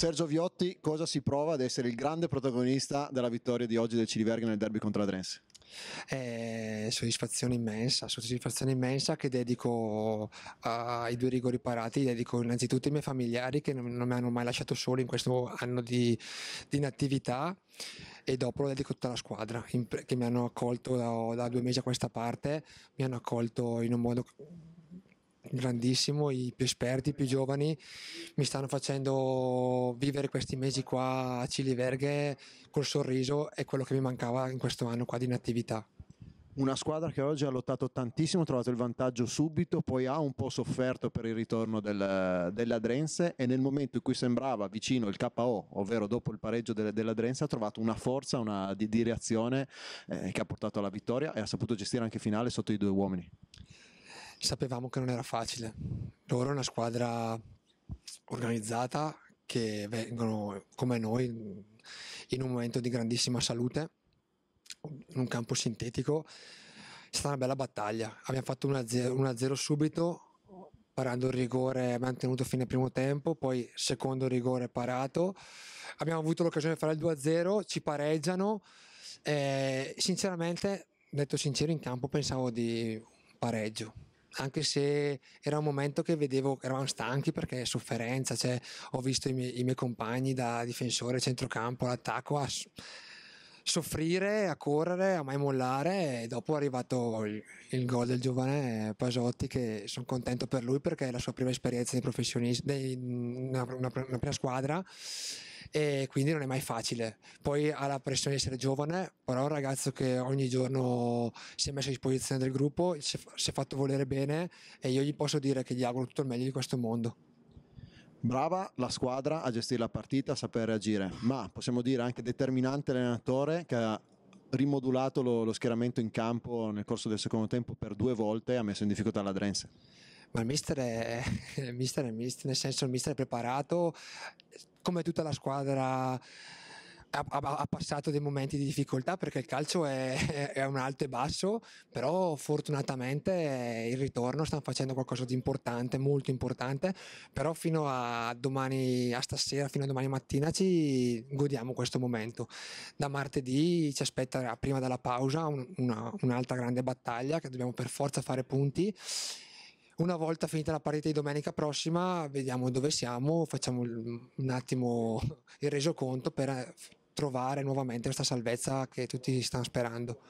Sergio Viotti, cosa si prova ad essere il grande protagonista della vittoria di oggi del Ciliverga nel derby contro Adrense? Eh, soddisfazione immensa, soddisfazione immensa che dedico ai due rigori parati, dedico innanzitutto ai miei familiari che non, non mi hanno mai lasciato solo in questo anno di, di inattività e dopo lo dedico a tutta la squadra in, che mi hanno accolto da, da, due mesi a questa parte, mi hanno accolto in un modo grandissimo, i più esperti, i più giovani mi stanno facendo vivere questi mesi qua a Cili Verghe col sorriso è quello che mi mancava in questo anno qua di inattività. Una squadra che oggi ha lottato tantissimo, ha trovato il vantaggio subito, poi ha un po' sofferto per il ritorno del, dell'Adrense e nel momento in cui sembrava vicino il KO, ovvero dopo il pareggio de, dell'Adrense, ha trovato una forza una, di, di reazione eh, che ha portato alla vittoria e ha saputo gestire anche finale sotto i due uomini sapevamo che non era facile. Loro è una squadra organizzata che vengono come noi in un momento di grandissima salute, in un campo sintetico. È stata una bella battaglia. Abbiamo fatto 1-0 subito, parando il rigore abbiamo tenuto fine primo tempo, poi secondo rigore parato. Abbiamo avuto l'occasione di fare il 2-0, ci pareggiano. Eh, sinceramente, detto sincero, in campo pensavo di pareggio anche se era un momento che vedevo, che eravamo stanchi perché è sofferenza, cioè, ho visto i miei, i miei compagni da difensore, centrocampo, l'attacco a soffrire, a correre, a mai mollare e dopo è arrivato il, il gol del giovane Pasotti che sono contento per lui perché è la sua prima esperienza di professionista, in una, una, una prima squadra e quindi non è mai facile. Poi ha la pressione di essere giovane, però è un ragazzo che ogni giorno si è messo a disposizione del gruppo, si è fatto volere bene e io gli posso dire che gli auguro tutto il meglio di questo mondo. Brava la squadra a gestire la partita, a saper reagire, ma possiamo dire anche determinante l'allenatore che ha rimodulato lo, lo schieramento in campo nel corso del secondo tempo per due volte e ha messo in difficoltà la Drense. Ma il mister è, il mister è nel senso il mister è preparato come tutta la squadra ha, ha, passato dei momenti di difficoltà perché il calcio è, è un alto e basso, però fortunatamente il ritorno stanno facendo qualcosa di importante, molto importante, però fino a domani, a stasera, fino a domani mattina ci godiamo questo momento. Da martedì ci aspetta prima della pausa un, una, un'altra grande battaglia che dobbiamo per forza fare punti una volta finita la partita di domenica prossima vediamo dove siamo, facciamo un attimo il resoconto per trovare nuovamente questa salvezza che tutti stanno sperando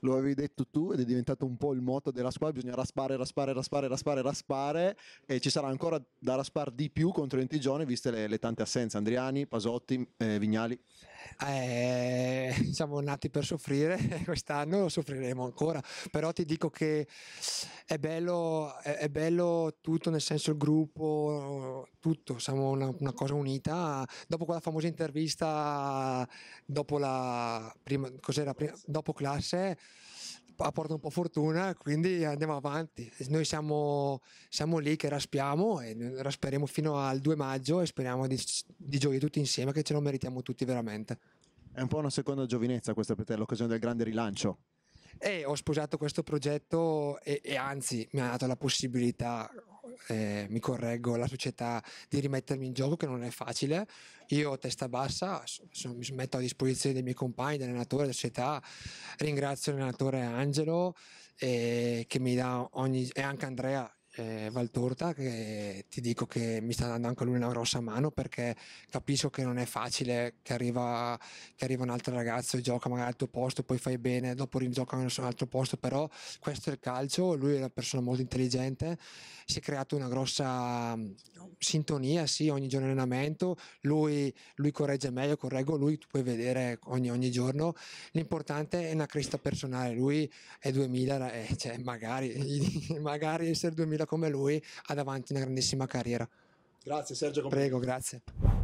lo avevi detto tu ed è diventato un po' il motto della squadra, bisogna raspare, raspare, raspare, raspare, raspare e ci sarà ancora da raspare di più contro l'Entigione viste le, le, tante assenze, Andriani, Pasotti, eh, Vignali eh, siamo nati per soffrire, quest'anno soffriremo ancora, però ti dico che è bello, è, è bello tutto, nel senso il gruppo, tutto, siamo una, una, cosa unita. Dopo quella famosa intervista, dopo la prima, cos'era, prima, dopo classe porta un po' fortuna, quindi andiamo avanti. Noi siamo, siamo lì che raspiamo e rasperemo fino al 2 maggio e speriamo di, di giochi tutti insieme che ce lo meritiamo tutti veramente. È un po' una seconda giovinezza questa per te, l'occasione del grande rilancio. E eh, ho sposato questo progetto e, e anzi mi ha dato la possibilità, eh, mi correggo, la società di rimettermi in gioco che non è facile. Io testa bassa, sono, mi metto a disposizione dei miei compagni, dell'allenatore, della società, ringrazio l'allenatore Angelo eh, che mi dà ogni, e anche Andrea eh, Valtorta che ti dico che mi sta dando anche lui una grossa mano perché capisco che non è facile che arriva, che arriva un altro ragazzo e gioca magari al tuo posto, poi fai bene, dopo rigioca in un altro posto, però questo è il calcio, lui è una persona molto intelligente, si è creata una grossa mm, sintonia, sì, ogni giorno allenamento, lui, lui corregge meglio, io correggo lui, tu puoi vedere ogni, ogni giorno, l'importante è una crescita personale, lui è 2000, eh, cioè magari, magari essere 2000 come lui ha davanti una grandissima carriera. Grazie Sergio. Prego, grazie.